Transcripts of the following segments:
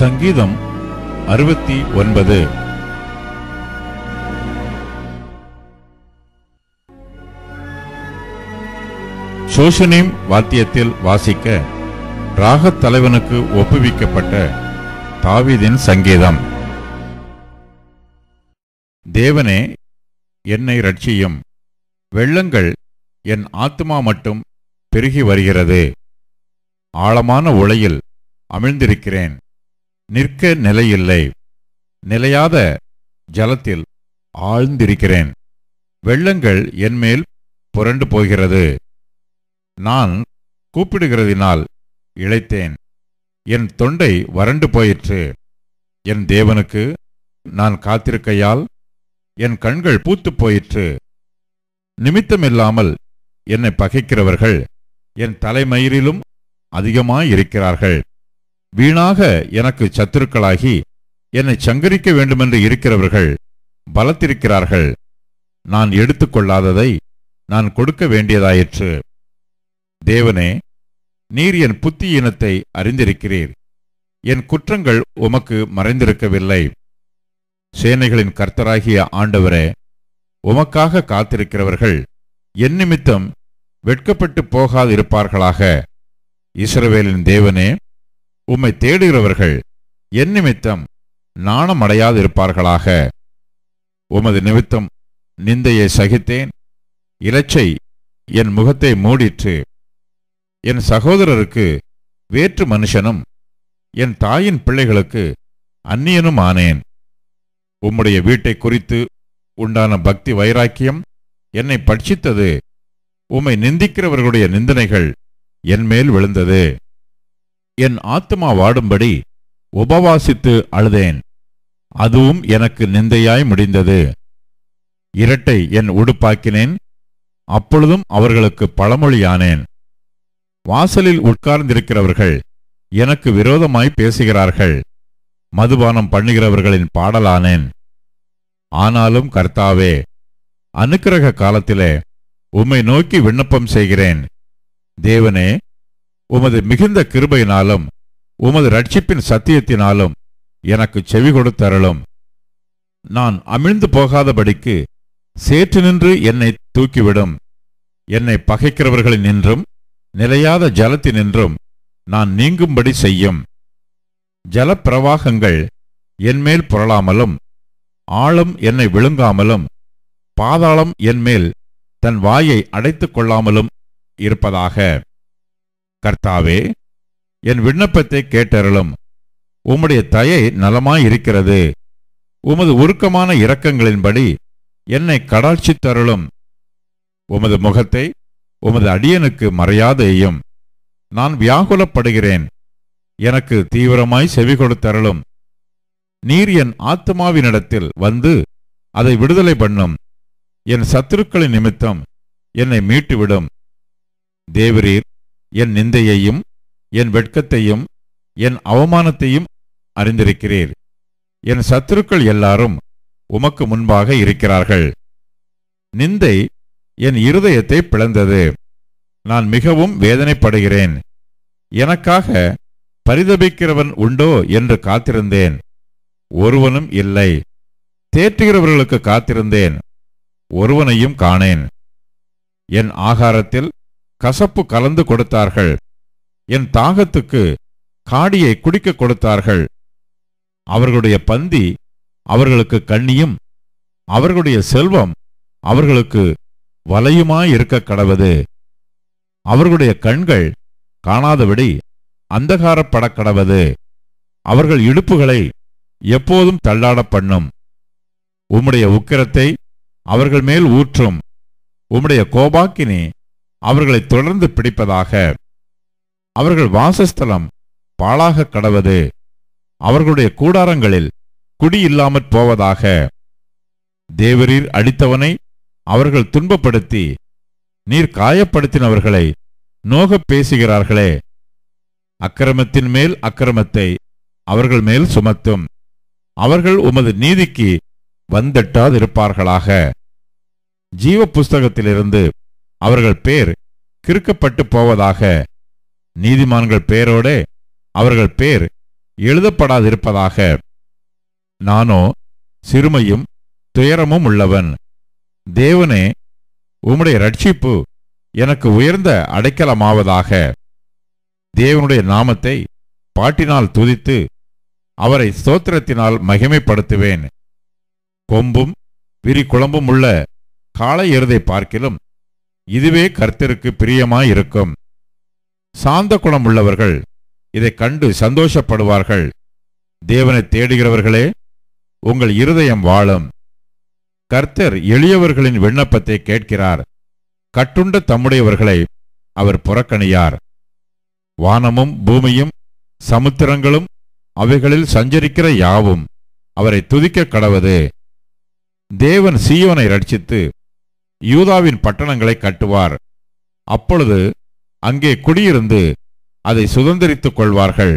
சங்கீதம் அறுபத்தி ஒன்பது சோஷனிம் வாத்தியத்தில் வாசிக்க ராகத் தலைவனுக்கு ஒப்புவிக்கப்பட்ட தாவிதின் சங்கீதம் தேவனே என்னை ரட்சியும் வெள்ளங்கள் என் ஆத்மா மட்டும் பெருகி வருகிறது ஆழமான உலையில் அமிழ்ந்திருக்கிறேன் நிற்க நிலையில்லை நிலையாத ஜலத்தில் ஆழ்ந்திருக்கிறேன் வெள்ளங்கள் என்மேல் புரண்டு போகிறது நான் கூப்பிடுகிறதினால் இழைத்தேன் என் தொண்டை வறண்டு போயிற்று என் தேவனுக்கு நான் காத்திருக்கையால் என் கண்கள் பூத்துப் போயிற்று நிமித்தமில்லாமல் என்னை பகைக்கிறவர்கள் என் தலைமயிரிலும் அதிகமாயிருக்கிறார்கள் வீணாக எனக்கு சத்துருக்களாகி என்னை சங்கரிக்க வேண்டுமென்று இருக்கிறவர்கள் பலத்திருக்கிறார்கள் நான் எடுத்துக்கொள்ளாததை நான் கொடுக்க வேண்டியதாயிற்று தேவனே நீர் என் புத்தி இனத்தை அறிந்திருக்கிறீர் என் குற்றங்கள் உமக்கு மறைந்திருக்கவில்லை சேனைகளின் கர்த்தராகிய ஆண்டவரே உமக்காக காத்திருக்கிறவர்கள் என் நிமித்தம் வெட்கப்பட்டு போகாதிருப்பார்களாக இஸ்ரவேலின் தேவனே உம்மை தேடுகிறவர்கள் என் நிமித்தம் நாணம் அடையாது இருப்பார்களாக உமது நிமித்தம் நிந்தையை சகித்தேன் இலச்சை என் முகத்தை மூடிற்று என் சகோதரருக்கு வேற்று மனுஷனும் என் தாயின் பிள்ளைகளுக்கு அந்நியனும் ஆனேன் உம்முடைய வீட்டை குறித்து உண்டான பக்தி வைராக்கியம் என்னை பட்சித்தது உம்மை நிந்திக்கிறவர்களுடைய நிந்தனைகள் என்மேல் விழுந்தது என் ஆத்மா வாடும்படி உபவாசித்து அழுதேன் அதுவும் எனக்கு நிந்தையாய் முடிந்தது இரட்டை என் உடுப்பாக்கினேன் அப்பொழுதும் அவர்களுக்கு பழமொழியானேன் வாசலில் உட்கார்ந்திருக்கிறவர்கள் எனக்கு விரோதமாய் பேசுகிறார்கள் மதுபானம் பண்ணுகிறவர்களின் பாடலானேன் ஆனாலும் கர்த்தாவே அனுக்கிரக காலத்திலே உம்மை நோக்கி விண்ணப்பம் செய்கிறேன் தேவனே உமது மிகுந்த கிருபையினாலும் உமது ரட்சிப்பின் சத்தியத்தினாலும் எனக்கு செவி கொடுத்தரலும் நான் அமிழ்ந்து போகாதபடிக்கு சேற்று நின்று என்னை தூக்கிவிடும் என்னை பகைக்கிறவர்களில் நின்றும் நிலையாத ஜலத்தினின்றும் நான் நீங்கும்படி செய்யும் ஜலப்பிரவாகங்கள் என்மேல் புரளாமலும் ஆழம் என்னை விழுங்காமலும் பாதாளம் என்மேல் தன் வாயை அடைத்துக் கொள்ளாமலும் இருப்பதாக கர்த்தாவே என் விண்ணப்பத்தை கேட்டருளும் உம்முடைய தயை நலமாயிருக்கிறது உமது உருக்கமான இரக்கங்களின்படி என்னை கடாட்சி தருளும் உமது முகத்தை உமது அடியனுக்கு மறையாதேயும் நான் வியாகுலப்படுகிறேன் எனக்கு தீவிரமாய் செவி கொடுத்தருளும் நீர் என் ஆத்மாவினிடத்தில் வந்து அதை விடுதலை பண்ணும் என் சத்துருக்களின் நிமித்தம் என்னை மீட்டுவிடும் தேவரீர் என் நிந்தையையும் என் வெட்கத்தையும் என் அவமானத்தையும் அறிந்திருக்கிறீர் என் சத்துருக்கள் எல்லாரும் உமக்கு முன்பாக இருக்கிறார்கள் நிந்தை என் இருதயத்தை பிளந்தது நான் மிகவும் வேதனைப்படுகிறேன் எனக்காக பரிதபிக்கிறவன் உண்டோ என்று காத்திருந்தேன் ஒருவனும் இல்லை தேற்றுகிறவர்களுக்கு காத்திருந்தேன் ஒருவனையும் காணேன் என் ஆகாரத்தில் கசப்பு கலந்து கொடுத்தார்கள் என் தாகத்துக்கு காடியை குடிக்க கொடுத்தார்கள் அவர்களுடைய பந்தி அவர்களுக்கு கண்ணியும் அவர்களுடைய செல்வம் அவர்களுக்கு வலையுமாயிருக்க கடவது அவர்களுடைய கண்கள் காணாதபடி அந்தகாரப்பட கடவது அவர்கள் இடுப்புகளை எப்போதும் தள்ளாட பண்ணும் உம்முடைய உக்கிரத்தை அவர்கள் மேல் ஊற்றும் உம்முடைய கோபாக்கினி அவர்களை தொடர்ந்து பிடிப்பதாக அவர்கள் வாசஸ்தலம் பாழாக கடவது அவர்களுடைய கூடாரங்களில் குடியில்லாமற் போவதாக தேவரீர் அடித்தவனை அவர்கள் துன்பப்படுத்தி நீர் காயப்படுத்தினவர்களை நோகப் பேசுகிறார்களே அக்கிரமத்தின் மேல் அக்கிரமத்தை அவர்கள் மேல் சுமத்தும் அவர்கள் உமது நீதிக்கு வந்தட்டாதிருப்பார்களாக ஜீவ புஸ்தகத்திலிருந்து அவர்கள் பேர் கிறுக்கப்பட்டு போவதாக நீதிமான்கள் பேரோட அவர்கள் பேர் எழுதப்படாதிருப்பதாக நானோ சிறுமையும் துயரமும் உள்ளவன் தேவனே உம்முடைய ரட்சிப்பு எனக்கு உயர்ந்த அடைக்கலமாவதாக தேவனுடைய நாமத்தை பாட்டினால் துதித்து அவரை ஸ்தோத்திரத்தினால் மகிமைப்படுத்துவேன் கொம்பும் விரிகுழம்பும் உள்ள காளை எருதை பார்க்கிலும் இதுவே கர்த்தருக்கு பிரியமாய் இருக்கும் சாந்த குணம் உள்ளவர்கள் இதை கண்டு சந்தோஷப்படுவார்கள் தேவனை தேடுகிறவர்களே உங்கள் இருதயம் வாழும் கர்த்தர் எளியவர்களின் விண்ணப்பத்தை கேட்கிறார் கட்டுண்ட தம்முடையவர்களை அவர் புறக்கணியார் வானமும் பூமியும் சமுத்திரங்களும் அவைகளில் சஞ்சரிக்கிற யாவும் அவரை துதிக்க கடவது தேவன் சீவனை ரட்சித்து யூதாவின் பட்டணங்களை கட்டுவார் அப்பொழுது அங்கே குடியிருந்து அதை சுதந்திரித்துக் கொள்வார்கள்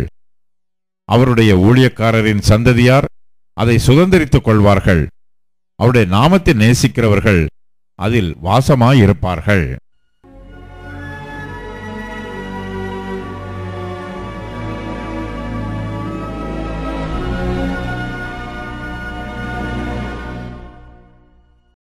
அவருடைய ஊழியக்காரரின் சந்ததியார் அதை சுதந்திரித்துக் கொள்வார்கள் அவருடைய நாமத்தை நேசிக்கிறவர்கள் அதில் வாசமாயிருப்பார்கள்